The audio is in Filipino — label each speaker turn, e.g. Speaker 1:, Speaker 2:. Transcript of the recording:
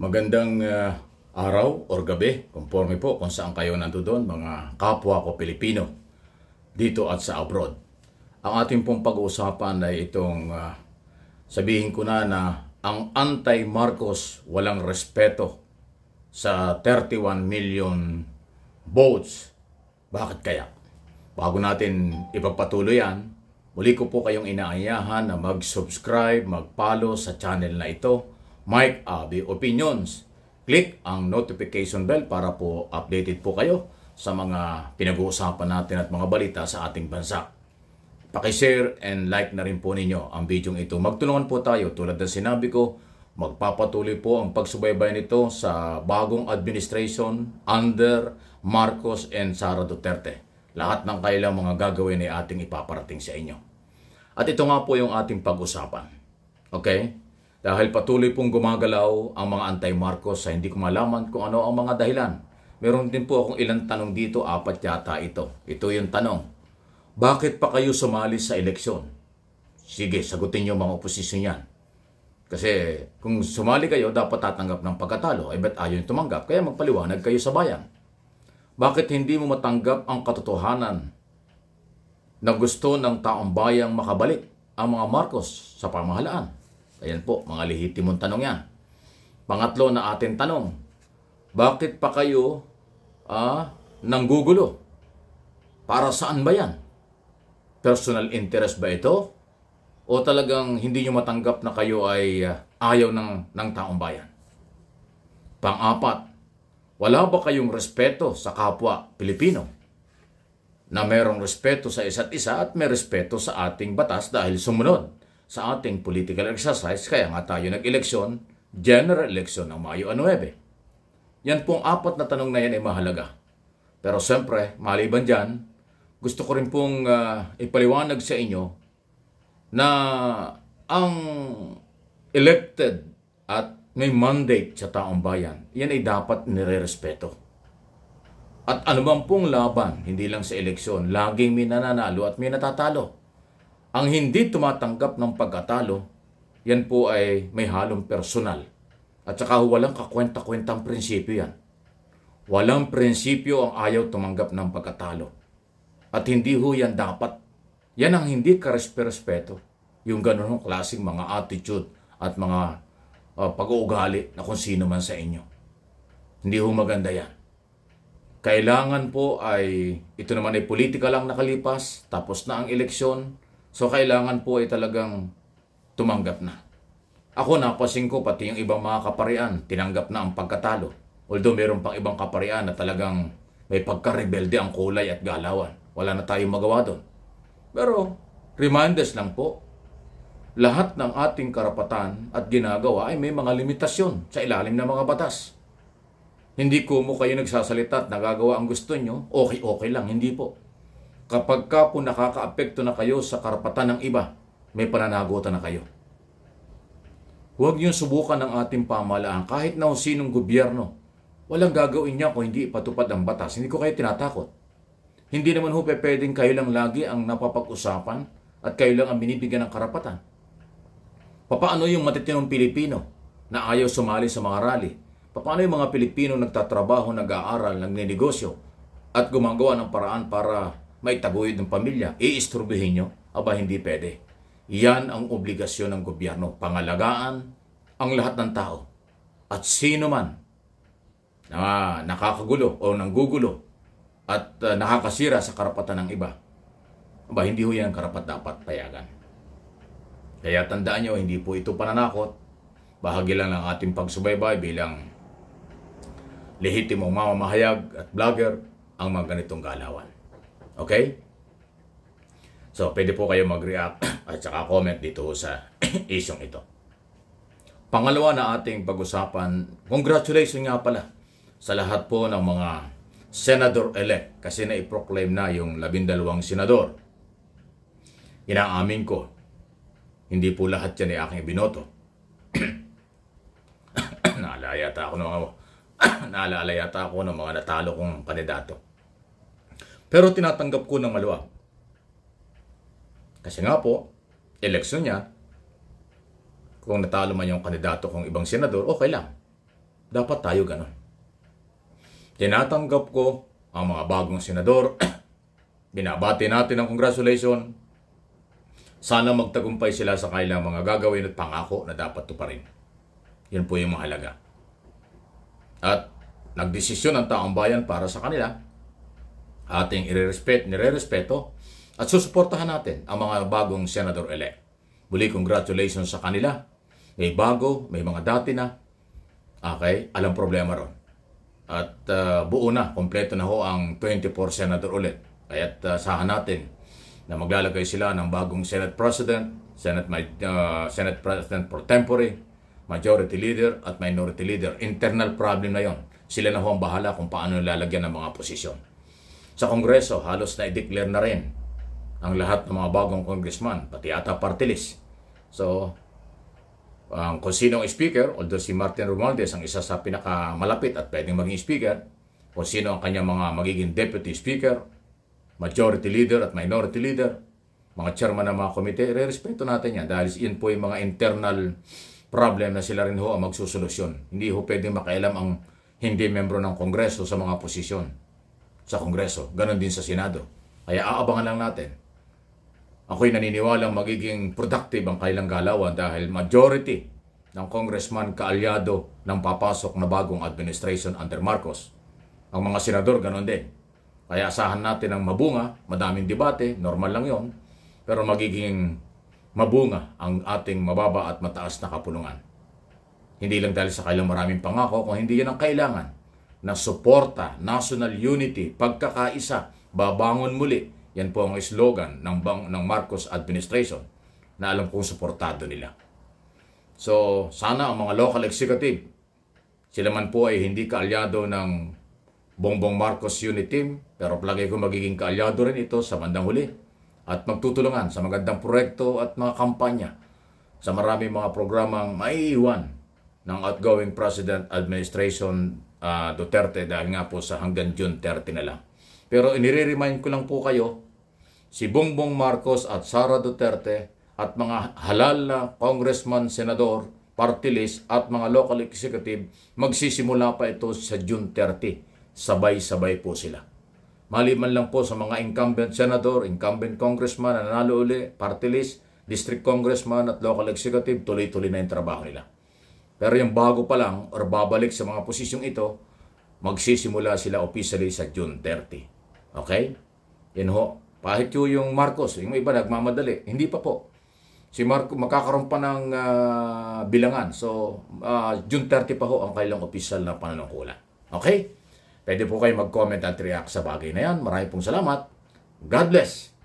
Speaker 1: Magandang uh, araw or gabi, conforme po kung saan kayo nandoon mga kapwa ko Pilipino dito at sa abroad. Ang ating pong pag-uusapan ay itong uh, sabihin ko na na ang anti-Marcos walang respeto sa 31 million votes. Bakit kaya? Bago natin ipagpatuloy yan, muli ko po kayong inaayahan na mag-subscribe, mag-follow sa channel na ito Mike ah, Abi Opinions. Click ang notification bell para po updated po kayo sa mga pinag-uusapan natin at mga balita sa ating bansa. Pakishare and like na rin po ninyo ang video ito. Magtulungan po tayo tulad ng sinabi ko, magpapatuloy po ang pagsubaybay nito sa bagong administration under Marcos and Sara Duterte. Lahat ng kailang mga gagawin ay ating ipaparating sa inyo. At ito nga po yung ating pag-usapan. Okay? Dahil patuloy pong gumagalaw ang mga anti-Marcos sa hindi ko malaman kung ano ang mga dahilan. Meron din po akong ilang tanong dito, apat yata ito. Ito yung tanong. Bakit pa kayo sumali sa eleksyon? Sige, sagutin niyo mga oposisyon yan. Kasi kung sumali kayo, dapat tatanggap ng pagkatalo. Ay ba't ayaw tumanggap? Kaya magpaliwanag kayo sa bayan. Bakit hindi mo matanggap ang katotohanan na gusto ng taong bayang makabalik ang mga Marcos sa pamahalaan? Ayan po, mga lehitimong tanong yan. Pangatlo na ating tanong, bakit pa kayo ah, nanggugulo? Para saan ba yan? Personal interest ba ito? O talagang hindi nyo matanggap na kayo ay ah, ayaw ng, ng taong bayan? Pang-apat, wala ba kayong respeto sa kapwa Pilipino? na merong respeto sa isa't isa at may respeto sa ating batas dahil sumunod sa ating political exercise kaya nga tayo nag-eleksyon, general election ng Mayo 9. Yan pong apat na tanong na yan ay mahalaga. Pero siyempre, maliban dyan, gusto ko rin pong uh, ipaliwanag sa inyo na ang elected at may mandate sa taong bayan, yan ay dapat nirerespeto. At anumang pong laban, hindi lang sa eleksyon, laging may nananalo at may natatalo. Ang hindi tumatanggap ng pagkatalo, yan po ay may halong personal. At saka walang kakwenta-kwentang prinsipyo yan. Walang prinsipyo ang ayaw tumanggap ng pagkatalo. At hindi ho yan dapat. Yan ang hindi karespe-respeto. Yung ganun klaseng mga attitude at mga uh, pag-uugali na kung sino man sa inyo. Hindi ho maganda yan. Kailangan po ay, ito naman ay politika lang nakalipas, tapos na ang eleksyon, So kailangan po ay talagang tumanggap na. Ako napasin ko pati yung ibang mga kaparian, tinanggap na ang pagkatalo. Although mayroon pang ibang kaparian na talagang may pagkarebelde ang kulay at galawan. Wala na tayong magawa doon. Pero reminders lang po, lahat ng ating karapatan at ginagawa ay may mga limitasyon sa ilalim ng mga batas. Hindi ko mo kayo nagsasalita at nagagawa ang gusto nyo, okay-okay lang, hindi po kapag ka po nakakaapekto na kayo sa karapatan ng iba, may pananagutan na kayo. Huwag niyong subukan ng ating pamahalaan kahit na sinong gobyerno. Walang gagawin niya kung hindi ipatupad ang batas. Hindi ko kayo tinatakot. Hindi naman ho pwedeng kayo lang lagi ang napapag-usapan at kayo lang ang binibigyan ng karapatan. Papaano yung matitinong Pilipino na ayaw sumali sa mga rally? Paano yung mga Pilipino nagtatrabaho, nag-aaral, nagninegosyo at gumagawa ng paraan para may taguyod ng pamilya, iisturbihin nyo? Aba, hindi pwede. Yan ang obligasyon ng gobyerno, pangalagaan ang lahat ng tao. At sino man na nakakagulo o nanggugulo at uh, nakakasira sa karapatan ng iba, aba, hindi ho yan karapat dapat payagan. Kaya tandaan nyo, hindi po ito pananakot. Bahagi lang ng ating pagsubaybay bilang lehitimong mamamahayag at vlogger ang mga ganitong galawan. Okay? So, pwede po kayo mag-react at saka comment dito sa isyong ito. Pangalawa na ating pag-usapan, congratulations nga pala sa lahat po ng mga senador elect kasi na-proclaim na yung labindalawang senador. Inaamin ko, hindi po lahat yan ay aking binoto. naalala yata ako ng mga, yata ako ng mga natalo kong kandidato. Pero tinatanggap ko ng maluwag. Kasi nga po, eleksyon niya, kung natalo man yung kandidato kong ibang senador, okay lang. Dapat tayo ganun. Tinatanggap ko ang mga bagong senador. Binabati natin ang congratulation. Sana magtagumpay sila sa kailang mga gagawin at pangako na dapat tuparin. Yun po yung mahalaga. At nagdesisyon ang taong bayan para sa kanila ating irerespeto, nirerespeto at susuportahan natin ang mga bagong senador-elect. Muli congratulations sa kanila. May bago, may mga dati na. Okay, alam problema ron. At uh, buo na, kompleto na ho ang 24 senator ulit. Kaya uh, ah, sahan natin na maglalagay sila ng bagong Senate President, Senate, uh, Senate President pro tempore, Majority Leader at Minority Leader. Internal problem na yon. Sila na ho ang bahala kung paano lalagyan ng mga posisyon. Sa Kongreso, halos na i-declare na rin ang lahat ng mga bagong congressman, pati ata party list. So, ang um, kung sino ang speaker, although si Martin Romualdez ang isa sa pinakamalapit at pwedeng maging speaker, kung sino ang kanyang mga magiging deputy speaker, majority leader at minority leader, mga chairman ng mga komite, re-respeto natin yan dahil yan po yung mga internal problem na sila rin ho ang magsusolusyon. Hindi ho pwedeng makailam ang hindi membro ng Kongreso sa mga posisyon sa Kongreso. Ganon din sa Senado. Kaya aabangan lang natin. Ako'y naniniwalang magiging productive ang kailang galawan dahil majority ng congressman kaalyado ng papasok na bagong administration under Marcos. Ang mga senador, ganon din. Kaya asahan natin ang mabunga, madaming debate, normal lang yon, pero magiging mabunga ang ating mababa at mataas na kapulungan. Hindi lang dahil sa kailang maraming pangako, kung hindi yan ang kailangan na suporta, national unity, pagkakaisa, babangon muli. Yan po ang slogan ng, bang, ng Marcos administration na alam kong suportado nila. So, sana ang mga local executive, sila man po ay hindi kaalyado ng Bongbong Marcos Unity Team, pero palagi ko magiging kaalyado rin ito sa bandang huli at magtutulungan sa magandang proyekto at mga kampanya sa maraming mga programang maiiwan ng outgoing President Administration uh, Duterte dahil nga po sa hanggang June 30 na lang. Pero inire-remind ko lang po kayo, si Bongbong Marcos at Sara Duterte at mga halal na congressman, senador, party list at mga local executive, magsisimula pa ito sa June 30. Sabay-sabay po sila. Maliban lang po sa mga incumbent senator, incumbent congressman nanalo uli, party list, district congressman at local executive, tuloy-tuloy na yung trabaho nila. Pero yung bago pa lang or babalik sa mga posisyong ito, magsisimula sila officially sa June 30. Okay? Yan ho. Pahit yun yung Marcos. Yung iba nagmamadali. Hindi pa po. Si Marco makakaroon pa ng uh, bilangan. So, uh, June 30 pa ho ang kailang official na pananungkulan. Okay? Pwede po kayo mag-comment at react sa bagay na yan. Maraming pong salamat. God bless!